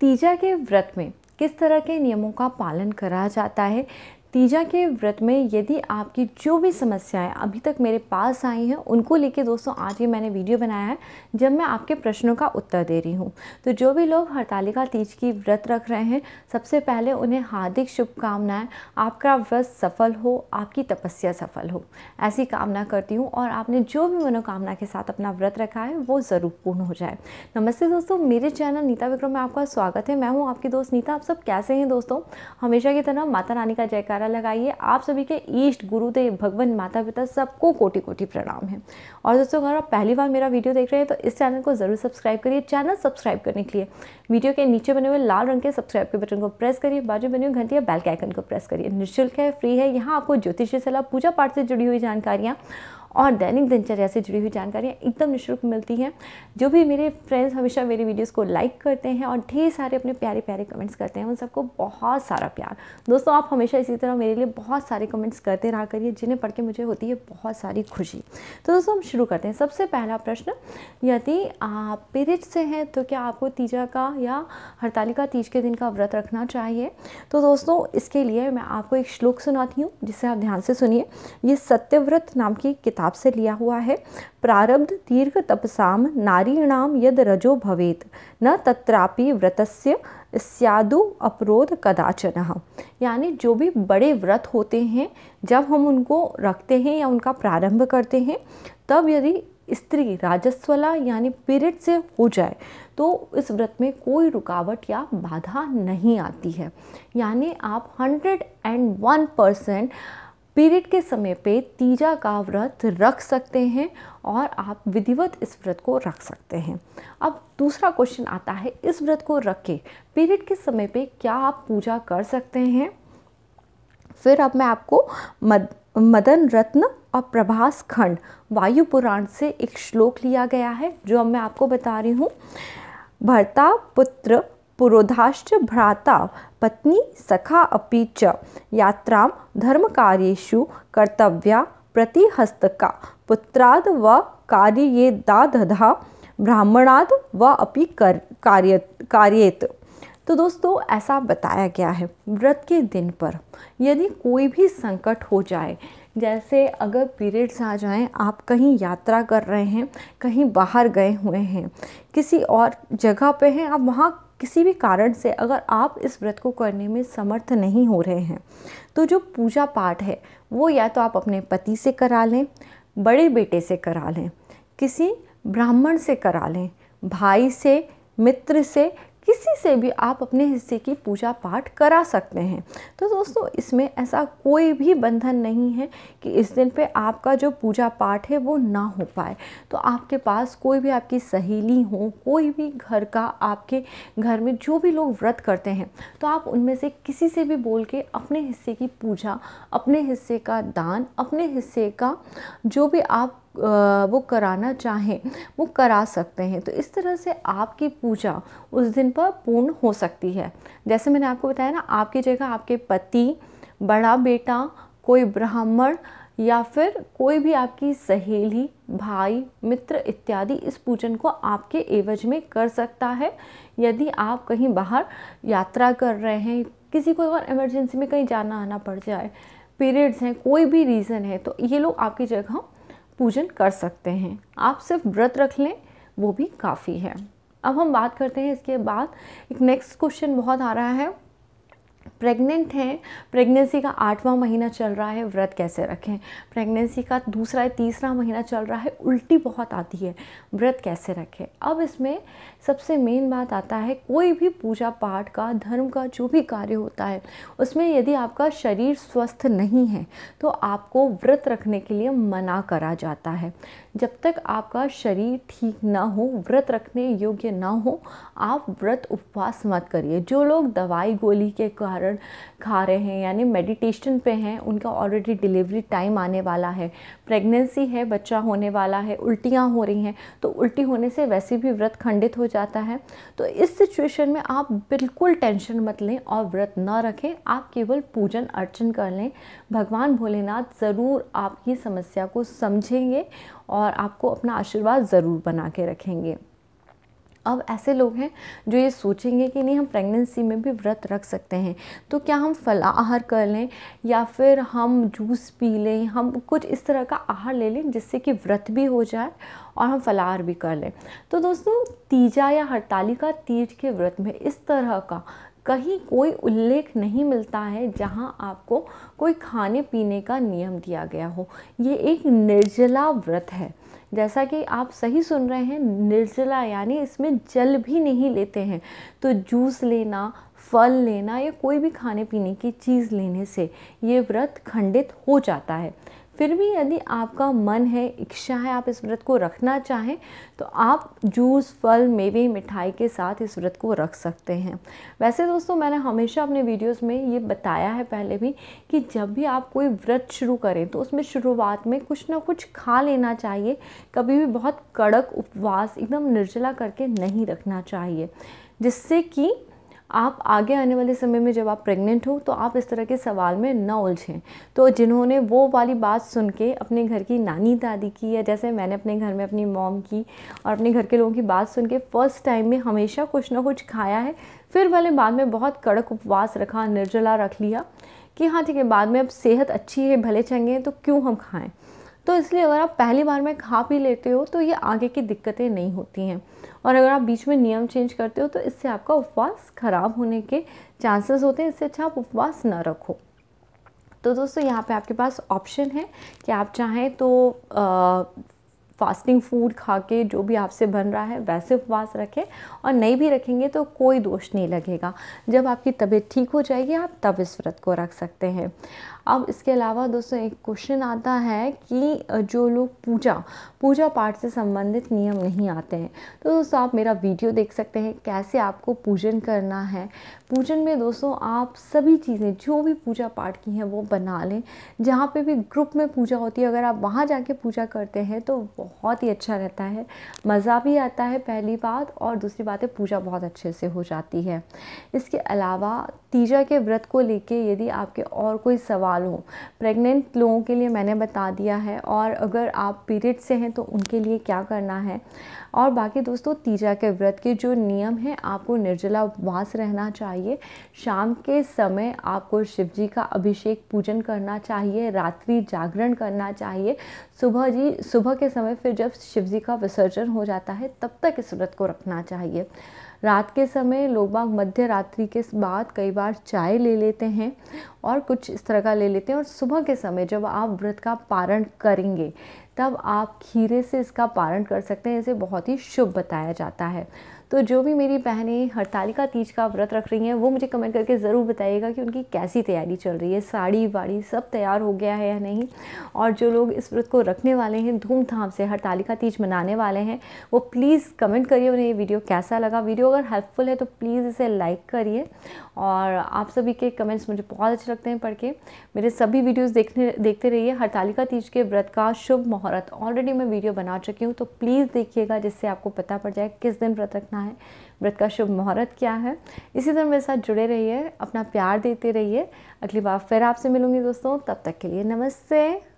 तीजा के व्रत में किस तरह के नियमों का पालन करा जाता है तीजा के व्रत में यदि आपकी जो भी समस्याएं अभी तक मेरे पास आई हैं उनको लेके दोस्तों आज ये मैंने वीडियो बनाया है जब मैं आपके प्रश्नों का उत्तर दे रही हूँ तो जो भी लोग हड़तालिका तीज की व्रत रख रहे हैं सबसे पहले उन्हें हार्दिक शुभकामनाएं आपका व्रत सफल हो आपकी तपस्या सफल हो ऐसी कामना करती हूँ और आपने जो भी मनोकामना के साथ अपना व्रत रखा है वो ज़रूर पूर्ण हो जाए नमस्ते दोस्तों मेरे चैनल नीता विक्रम में आपका स्वागत है मैं हूँ आपकी दोस्त नीता आप सब कैसे हैं दोस्तों हमेशा की तरह माता रानी का जयकारा नारा लगाइए आप सभी के ईष्ट गुरुदेव भगवान माता पिता सबको कोटि कोटि प्रणाम है और दोस्तों अगर आप पहली बार मेरा वीडियो देख रहे हैं तो इस चैनल को ज़रूर सब्सक्राइब करिए चैनल सब्सक्राइब करने के लिए वीडियो के नीचे बने हुए लाल रंग के सब्सक्राइब के बटन को प्रेस करिए बाजू बने हुए घंटी या बेल के आइकन को प्रेस करिए निःशुल्क है फ्री है यहाँ आपको ज्योतिष सलाह पूजा पाठ से जुड़ी हुई जानकारियाँ और दैनिक दिनचर्या से जुड़ी हुई जानकारियाँ एकदम निःशुल्क मिलती हैं जो भी मेरे फ्रेंड्स हमेशा मेरी वीडियोज़ को लाइक करते हैं और ढेर सारे अपने प्यारे प्यारे कमेंट्स करते हैं उन सबको बहुत सारा प्यार दोस्तों आप हमेशा इसी तरह मेरे लिए बहुत सारे कमेंट्स करते रहा करिए जिन्हें पढ़ के मुझे होती है बहुत सारी खुशी तो दोस्तों हम शुरू करते हैं सबसे पहला प्रश्न यदि आप पीरियड से हैं तो क्या आपको तीजा का या हड़तालिका तीज के दिन का व्रत रखना चाहिए तो दोस्तों इसके लिए मैं आपको एक श्लोक सुनाती हूँ जिसे आप ध्यान से सुनिए ये सत्यव्रत नाम की किताब किताब से लिया हुआ है प्रारब्ध दीर्घ तपसाम नारीणाम यद रजो भवेत न तत्रापि व्रतस्य स्यादु अपरोध कदाचन यानी जो भी बड़े व्रत होते हैं जब हम उनको रखते हैं या उनका प्रारंभ करते हैं तब यदि स्त्री राजस्वला यानी पीरियड से हो जाए तो इस व्रत में कोई रुकावट या बाधा नहीं आती है यानी आप hundred and one percent period के समय पे तीजा का व्रत रख सकते हैं और आप विधिवत इस व्रत को रख सकते हैं अब दूसरा क्वेश्चन आता है इस व्रत को रख के पीरियड के समय पे क्या आप पूजा कर सकते हैं फिर अब मैं आपको मद, मदन रत्न और प्रभास खंड वायु पुराण से एक श्लोक लिया गया है जो अब मैं आपको बता रही हूँ भरता पुत्र पुरोधाश्च भ्राता पत्नी सखा अपि च यात्रां धर्मकार्येषु कर्तव्या प्रतिहस्तका पुत्राद् व कार्ये दादधा ब्राह्मणाद व अपि कर कार्य कार्येत तो दोस्तों ऐसा बताया गया है व्रत के दिन पर यदि कोई भी संकट हो जाए जैसे अगर पीरियड्स आ जाएं आप कहीं यात्रा कर रहे हैं कहीं बाहर गए हुए हैं किसी और जगह पे हैं आप वहाँ किसी भी कारण से अगर आप इस व्रत को करने में समर्थ नहीं हो रहे हैं तो जो पूजा पाठ है वो या तो आप अपने पति से करा लें बड़े बेटे से करा लें किसी ब्राह्मण से करा लें भाई से मित्र से किसी से भी आप अपने हिस्से की पूजा पाठ करा सकते हैं तो दोस्तों इसमें ऐसा कोई भी बंधन नहीं है कि इस दिन पे आपका जो पूजा पाठ है वो ना हो पाए तो आपके पास कोई भी आपकी सहेली हो कोई भी घर का आपके घर में जो भी लोग व्रत करते हैं तो आप उनमें से किसी से भी बोल के अपने हिस्से की पूजा अपने हिस्से का दान अपने हिस्से का जो भी आप वो कराना चाहें वो करा सकते हैं तो इस तरह से आपकी पूजा उस दिन पर पूर्ण हो सकती है जैसे मैंने आपको बताया ना आपकी जगह आपके पति बड़ा बेटा कोई ब्राह्मण या फिर कोई भी आपकी सहेली भाई मित्र इत्यादि इस पूजन को आपके एवज में कर सकता है यदि आप कहीं बाहर यात्रा कर रहे हैं किसी को अगर इमरजेंसी में कहीं जाना आना पड़ जाए पीरियड्स हैं कोई भी रीज़न है तो ये लोग आपकी जगह पूजन कर सकते हैं आप सिर्फ व्रत रख लें वो भी काफ़ी है अब हम बात करते हैं इसके बाद एक नेक्स्ट क्वेश्चन बहुत आ रहा है प्रेग्नेंट हैं प्रेगनेंसी का आठवां महीना चल रहा है व्रत कैसे रखें प्रेगनेंसी का दूसरा या तीसरा महीना चल रहा है उल्टी बहुत आती है व्रत कैसे रखें अब इसमें सबसे मेन बात आता है कोई भी पूजा पाठ का धर्म का जो भी कार्य होता है उसमें यदि आपका शरीर स्वस्थ नहीं है तो आपको व्रत रखने के लिए मना करा जाता है जब तक आपका शरीर ठीक ना हो व्रत रखने योग्य ना हो आप व्रत उपवास मत करिए जो लोग दवाई गोली के कारण कारण खा रहे हैं यानी मेडिटेशन पे हैं उनका ऑलरेडी डिलीवरी टाइम आने वाला है प्रेगनेंसी है बच्चा होने वाला है उल्टियाँ हो रही हैं तो उल्टी होने से वैसे भी व्रत खंडित हो जाता है तो इस सिचुएशन में आप बिल्कुल टेंशन मत लें और व्रत न रखें आप केवल पूजन अर्चन कर लें भगवान भोलेनाथ ज़रूर आपकी समस्या को समझेंगे और आपको अपना आशीर्वाद ज़रूर बना के रखेंगे अब ऐसे लोग हैं जो ये सोचेंगे कि नहीं हम प्रेगनेंसी में भी व्रत रख सकते हैं तो क्या हम फलाहार कर लें या फिर हम जूस पी लें हम कुछ इस तरह का आहार ले लें जिससे कि व्रत भी हो जाए और हम फलाहार भी कर लें तो दोस्तों तीजा या हड़तालिका तीज के व्रत में इस तरह का कहीं कोई उल्लेख नहीं मिलता है जहां आपको कोई खाने पीने का नियम दिया गया हो ये एक निर्जला व्रत है जैसा कि आप सही सुन रहे हैं निर्जला यानी इसमें जल भी नहीं लेते हैं तो जूस लेना फल लेना या कोई भी खाने पीने की चीज़ लेने से ये व्रत खंडित हो जाता है फिर भी यदि आपका मन है इच्छा है आप इस व्रत को रखना चाहें तो आप जूस फल मेवे मिठाई के साथ इस व्रत को रख सकते हैं वैसे दोस्तों मैंने हमेशा अपने वीडियोस में ये बताया है पहले भी कि जब भी आप कोई व्रत शुरू करें तो उसमें शुरुआत में कुछ ना कुछ खा लेना चाहिए कभी भी बहुत कड़क उपवास एकदम निर्जला करके नहीं रखना चाहिए जिससे कि आप आगे आने वाले समय में जब आप प्रेग्नेंट हो तो आप इस तरह के सवाल में ना उलझें तो जिन्होंने वो वाली बात सुन के अपने घर की नानी दादी की या जैसे मैंने अपने घर में अपनी मॉम की और अपने घर के लोगों की बात सुन के फ़र्स्ट टाइम में हमेशा कुछ ना कुछ खाया है फिर भले बाद में बहुत कड़क उपवास रखा निर्जला रख लिया कि हाँ ठीक है बाद में अब सेहत अच्छी है भले चंगे हैं तो क्यों हम खाएँ तो इसलिए अगर आप पहली बार में खा पी लेते हो तो ये आगे की दिक्कतें नहीं होती हैं और अगर आप बीच में नियम चेंज करते हो तो इससे आपका उपवास ख़राब होने के चांसेस होते हैं इससे अच्छा आप उपवास ना रखो तो दोस्तों यहाँ पे आपके पास ऑप्शन है कि आप चाहें तो आ, फास्टिंग फूड खा के जो भी आपसे बन रहा है वैसे उपवास रखें और नहीं भी रखेंगे तो कोई दोष नहीं लगेगा जब आपकी तबीयत ठीक हो जाएगी आप तब इस व्रत को रख सकते हैं अब इसके अलावा दोस्तों एक क्वेश्चन आता है कि जो लोग पूजा पूजा पाठ से संबंधित नियम नहीं आते हैं तो दोस्तों आप मेरा वीडियो देख सकते हैं कैसे आपको पूजन करना है पूजन में दोस्तों आप सभी चीज़ें जो भी पूजा पाठ की हैं वो बना लें जहाँ पे भी ग्रुप में पूजा होती है अगर आप वहाँ जाके पूजा करते हैं तो बहुत ही अच्छा रहता है मज़ा भी आता है पहली बात और दूसरी बात है पूजा बहुत अच्छे से हो जाती है इसके अलावा तीजा के व्रत को लेके यदि आपके और कोई सवाल साल हो प्रेग्नेंट लोगों के लिए मैंने बता दिया है और अगर आप पीरियड से हैं तो उनके लिए क्या करना है और बाकी दोस्तों तीजा के व्रत के जो नियम हैं आपको निर्जला उपवास रहना चाहिए शाम के समय आपको शिव जी का अभिषेक पूजन करना चाहिए रात्रि जागरण करना चाहिए सुबह जी सुबह के समय फिर जब शिव जी का विसर्जन हो जाता है तब तक इस व्रत को रखना चाहिए रात के समय लोग बाग मध्य रात्रि के बाद कई बार चाय ले लेते हैं और कुछ इस तरह का ले लेते हैं और सुबह के समय जब आप व्रत का पारण करेंगे तब आप खीरे से इसका पारण कर सकते हैं इसे बहुत ही शुभ बताया जाता है तो जो भी मेरी बहनें हड़तालिका तीज का व्रत रख रही हैं वो मुझे कमेंट करके ज़रूर बताइएगा कि उनकी कैसी तैयारी चल रही है साड़ी वाड़ी सब तैयार हो गया है या नहीं और जो लोग इस व्रत को रखने वाले हैं धूमधाम से हड़तालिका तीज मनाने वाले हैं वो प्लीज़ कमेंट करिए उन्हें ये वीडियो कैसा लगा वीडियो अगर हेल्पफुल है तो प्लीज़ इसे लाइक करिए और आप सभी के कमेंट्स मुझे बहुत अच्छे लगते हैं पढ़ के मेरे सभी वीडियोस देखने देखते रहिए हड़तालिका तीज के व्रत का शुभ मुहूर्त ऑलरेडी मैं वीडियो बना चुकी हूँ तो प्लीज़ देखिएगा जिससे आपको पता पड़ जाए किस दिन व्रत रखना रखना है व्रत का शुभ मुहूर्त क्या है इसी तरह मेरे साथ जुड़े रहिए अपना प्यार देते रहिए अगली बार फिर आपसे मिलूंगी दोस्तों तब तक के लिए नमस्ते